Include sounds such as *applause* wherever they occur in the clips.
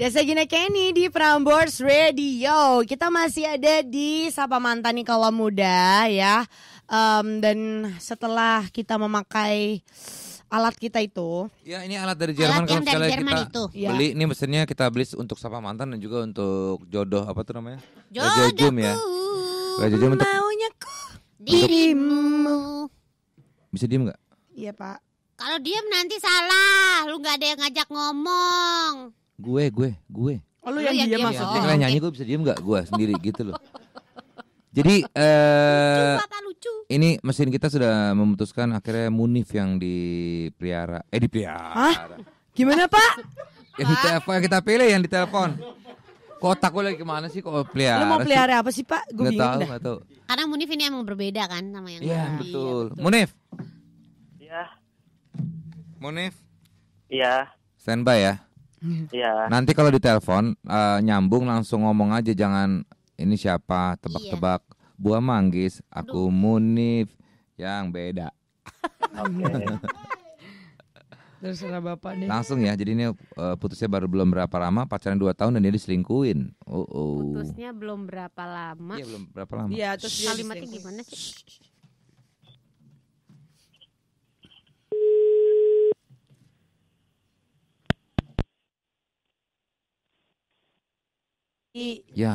Dan saya Gina Kenny di Prambors Radio. Kita masih ada di Sapa Mantan nih Kalau Muda ya. Um, dan setelah kita memakai alat kita itu. Ya, ini alat dari Jerman alat kalau dari Jerman kita itu. Ya. beli ya. ini mesinnya kita beli untuk sapa mantan dan juga untuk jodoh apa tuh namanya? Jodoh. Raja Jum ya. Raja Jum untuk maunya ku Bisa diem nggak? Iya, Pak. Kalau diem nanti salah, lu nggak ada yang ngajak ngomong. Gue, gue, gue. Oh, lu, yang, iya. dia maksudnya. Oh, okay. nyanyi gue bisa diem gak? Gue sendiri gitu loh. Jadi eh uh, lucu. Ini mesin kita sudah memutuskan akhirnya Munif yang dipelihara. Eh dipelihara. Hah? Gimana, Pak? yang yang kita pilih yang ditelepon. Kotak gue lagi kemana sih kok pelihara? Lu mau pelihara apa sih Pak? Gue bingung tahu, Gak tahu. Karena Munif ini emang berbeda kan sama yang Iya betul. Ya, betul. Munif. Iya. Munif. Iya. Standby ya. *laughs* Iya. Nanti kalau ditelepon uh, nyambung langsung ngomong aja jangan ini siapa tebak-tebak. Iya. Buah manggis, aku Duh. Munif yang beda. Oke. Okay. *laughs* Terserah bapak nih. Langsung ya. Jadi ini uh, putusnya baru belum berapa lama, pacaran dua tahun dan dia diselingkuin. Oh, oh. Putusnya belum berapa lama. Iya, belum berapa lama. Iya, terus kalimatnya gimana sih? Iya. Ya.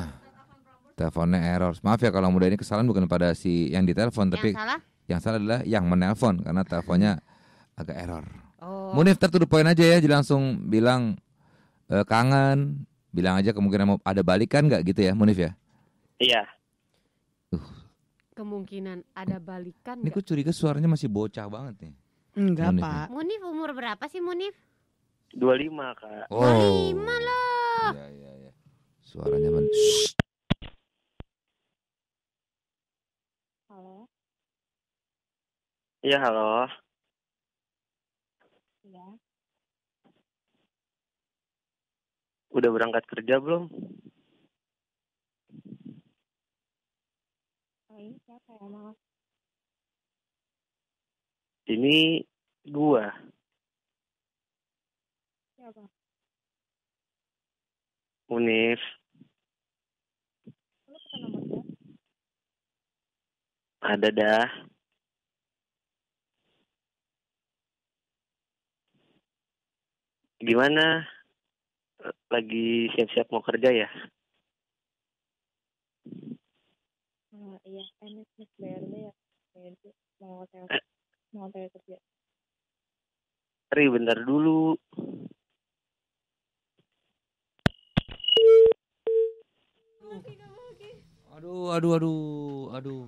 Teleponnya error. Maaf ya kalau muda ini kesalahan bukan pada si yang ditelepon tapi yang salah, yang salah adalah yang menelpon karena teleponnya agak error. Oh. Munif tertutup poin aja ya, jadi langsung bilang e, kangen, bilang aja kemungkinan mau ada balikan nggak gitu ya, Munif ya? Iya. Uh. Kemungkinan ada balikan. Ini gue curiga suaranya masih bocah banget nih. Enggak, Munif. Pak. Munif umur berapa sih Munif? 25, Kak. Oh. 25 loh. Iya, iya. Suaranya men. Halo. Iya, halo. Iya. Udah berangkat kerja belum? Oh, ini siapa ya, maaf Ini gua. Siapa? Unif nomornya? Ada dah. Gimana? Lagi siap-siap mau kerja ya? Ah, iya, kan ini sebenarnya ya. Bayarnya mau saya eh. mau saya kerja. Ri, bentar dulu. Aduh, aduh, aduh, aduh.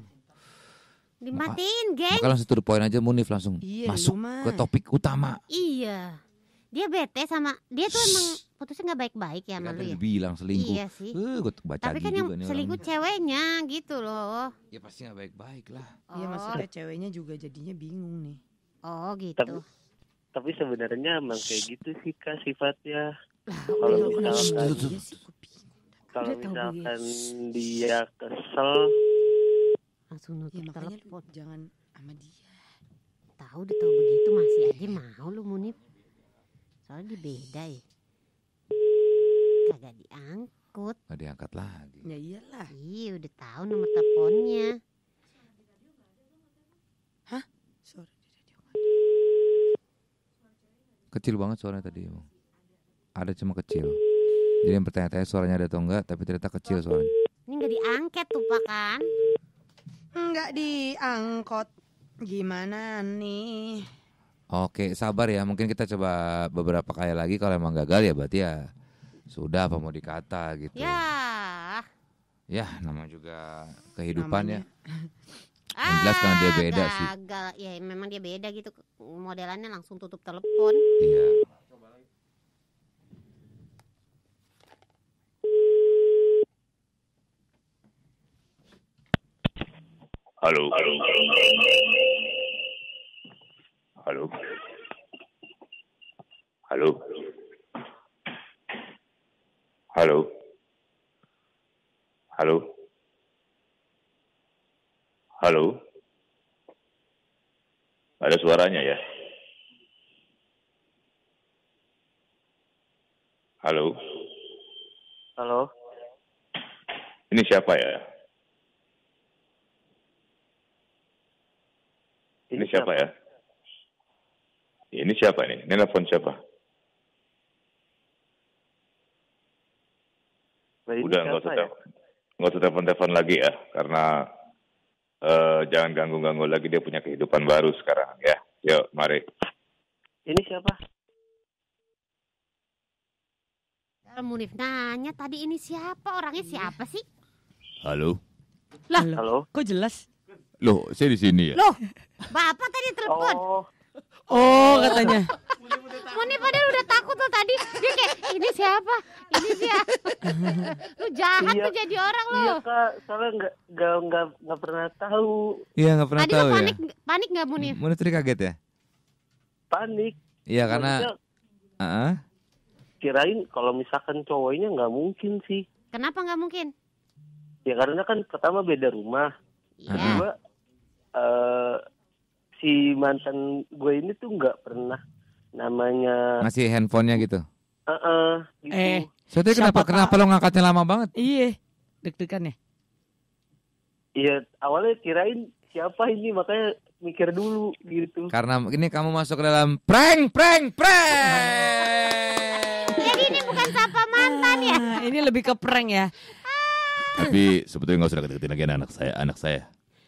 Dimatiin, maka, geng. Maka langsung poin aja Munif langsung iya, masuk ke topik utama. Iya. Dia bete sama dia tuh emang putusnya nggak baik-baik ya malu ya. bilang selingkuh. Iya sih. Uh, gua baca Tapi kan yang selingkuh ceweknya gitu loh. Ya pasti nggak baik-baik lah. Iya oh. maksudnya ceweknya juga jadinya bingung nih. Oh gitu. Tapi, tapi sebenarnya emang kayak gitu sih kak sifatnya. Kalau misalkan kalau Udah misalkan tahu, dia kesel langsung nutup ya, telepon jangan sama dia tahu udah tahu begitu masih aja mau lu munip soalnya dia beda ya kagak diangkut nggak diangkat lagi ya iyalah iya udah tahu nomor teleponnya hah suara di radio kecil banget suaranya tadi emang ada cuma kecil jadi yang bertanya-tanya suaranya ada atau enggak, tapi ternyata kecil suaranya. Ini enggak diangkat tuh pak kan? Nggak diangkot. Gimana nih? Oke, sabar ya. Mungkin kita coba beberapa kali lagi. Kalau emang gagal ya berarti ya sudah apa mau dikata gitu. Ya. Ya, nama juga kehidupan ya. Namanya. ya. Ah. jelas karena dia ah, beda gagal. sih. Gagal. Ya, memang dia beda gitu. Modelannya langsung tutup telepon. Iya. Halo. Halo. Halo. Halo. Halo. Halo. Halo. Ada suaranya ya? Halo. Halo. Ini siapa ya? siapa ya? Ini siapa ini? Ini telepon siapa? Nah, Udah nggak usah ya? nggak usah telepon-telepon lagi ya, karena uh, jangan ganggu-ganggu lagi dia punya kehidupan baru sekarang ya. Yuk, mari. Ini siapa? Munif nanya tadi ini siapa orangnya siapa sih? Halo. Lah, Halo. kok jelas? Loh, saya di sini ya. Loh, Bapak tadi telepon. Oh. Oh katanya. Muni padahal udah takut tuh tadi. Dia kayak ini siapa? Ini siapa? lu jahat iya, tuh jadi orang lu. Iya kak, soalnya nggak nggak nggak gak pernah tahu. Iya nggak pernah tadi tahu. panik ya? panik nggak Moni? Moni tadi kaget ya? Panik. Iya karena. Uh -huh. Kirain kalau misalkan cowoknya nggak mungkin sih. Kenapa nggak mungkin? Ya karena kan pertama beda rumah. Iya. Kedua Eh, si mantan gue ini tuh nggak pernah namanya masih handphonenya gitu. Uh -uh, gitu. Eh, Soalnya kenapa tak? kenapa lo ngangkatnya lama banget? Iya, deg-degan ya. Iya, awalnya kirain siapa ini makanya mikir dulu gitu. Karena ini kamu masuk dalam prank, prank, prank. Jadi ini bukan siapa mantan ya? Ah, ini lebih ke prank ya. Tapi sebetulnya gak usah deketin lagi anak saya, anak saya.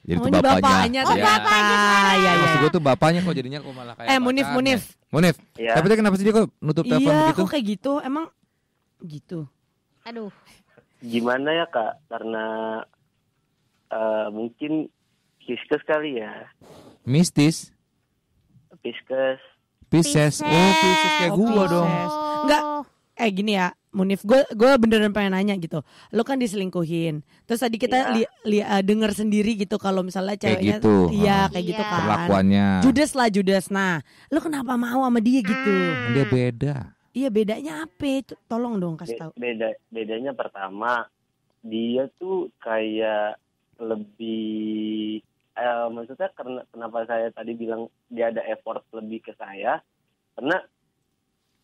Jadi itu bapaknya. bapaknya oh, bapaknya. bapaknya. ya, ya. Maksud gue tuh bapaknya kok jadinya kok malah kayak Eh, Munif, Munif. Munif. Ya. Tapi kenapa sih dia kok nutup iya, telepon begitu? Iya, kok kayak gitu. Emang gitu. Aduh. Gimana ya, Kak? Karena uh, mungkin Piskes kali ya. Mistis. Piskes. Pisces. Oh, Pisces kayak oh, gua dong. Enggak. Eh gini ya, Munif, gue gue beneran pengen nanya gitu. Lo kan diselingkuhin. Terus tadi kita yeah. li, li, uh, denger sendiri gitu kalau misalnya ceweknya gitu. Iya, kayak gitu. iya kayak gitu kan. Perlakuannya. Judes lah judes. Nah, lo kenapa mau sama dia gitu? Ah. Dia beda. Iya bedanya apa? Tolong dong kasih tahu. Beda bedanya pertama dia tuh kayak lebih eh, maksudnya karena kenapa saya tadi bilang dia ada effort lebih ke saya karena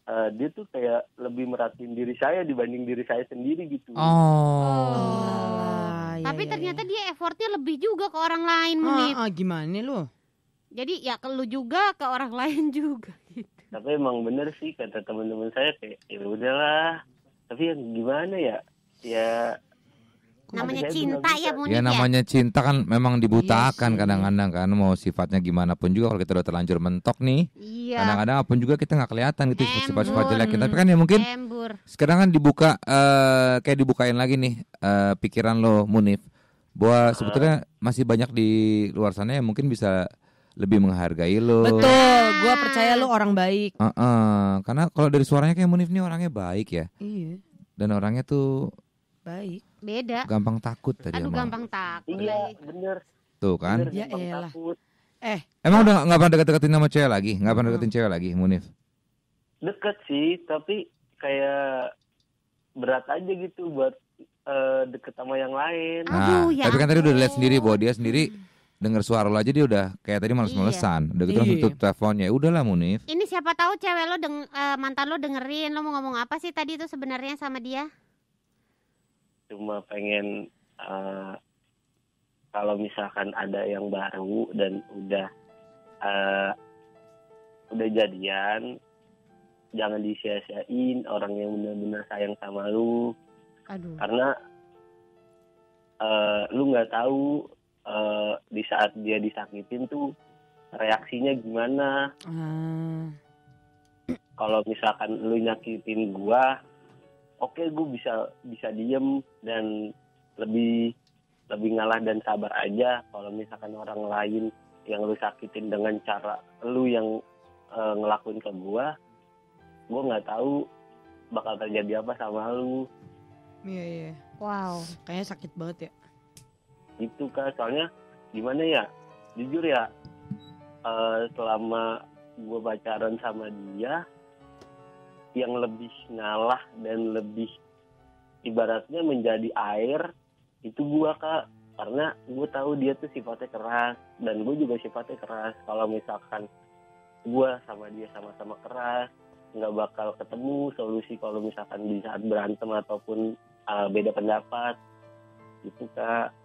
uh, dia tuh kayak lebih merhatiin diri saya dibanding diri saya sendiri gitu. Oh. oh. oh. Tapi ya, ternyata ya. dia effortnya lebih juga ke orang lain ah, Ah, gimana lu? Jadi ya ke lu juga ke orang *laughs* lain juga gitu. Tapi emang bener sih kata teman-teman saya kayak ya udahlah. Tapi yang gimana ya? Ya namanya cinta ya Bung ya, ya namanya cinta kan memang dibutakan iya kadang-kadang yes. kan mau sifatnya gimana pun juga kalau kita udah terlanjur mentok nih. Iya. Kadang-kadang apapun juga kita nggak kelihatan gitu sifat-sifat jelek kita. Tapi kan ya mungkin Embur. sekarang kan dibuka uh, kayak dibukain lagi nih uh, pikiran lo Munif bahwa ah. sebetulnya masih banyak di luar sana yang mungkin bisa lebih menghargai lo. Betul, gue percaya lo orang baik. Uh -uh. Karena kalau dari suaranya kayak Munif nih orangnya baik ya. Iya. Dan orangnya tuh baik Beda. Gampang takut tadi. Aduh, gampang takut. Iya, bener. Tuh kan? Bener, ya elah. Eh, emang udah nggak pernah deket-deketin sama cewek lagi? Nggak pernah deketin cewek lagi, Munif? Deket sih, tapi kayak berat aja gitu buat eh, deket sama yang lain. Aduh, nah, ya tapi kan tadi udah lihat sendiri bahwa dia sendiri dengar suara lo aja dia udah kayak tadi males-malesan. Iya. Udah gitu langsung iya. tutup teleponnya. Ya udahlah Munif. Ini siapa tahu cewek lo deng uh, mantan lo dengerin lo mau ngomong apa sih tadi itu sebenarnya sama dia? cuma pengen uh, kalau misalkan ada yang baru dan udah uh, udah jadian jangan disia-siain orang yang benar-benar sayang sama lu Aduh. karena uh, lu nggak tahu uh, di saat dia disakitin tuh reaksinya gimana hmm. kalau misalkan lu nyakitin gua oke okay, gue bisa bisa diem dan lebih lebih ngalah dan sabar aja kalau misalkan orang lain yang lu sakitin dengan cara lu yang e, ngelakuin ke gue gue nggak tahu bakal terjadi apa sama lu iya yeah, iya yeah. wow kayaknya sakit banget ya itu kan soalnya gimana ya jujur ya e, selama gue pacaran sama dia yang lebih ngalah dan lebih ibaratnya menjadi air itu gue kak karena gue tahu dia tuh sifatnya keras dan gue juga sifatnya keras kalau misalkan gue sama dia sama-sama keras nggak bakal ketemu solusi kalau misalkan di saat berantem ataupun uh, beda pendapat itu kak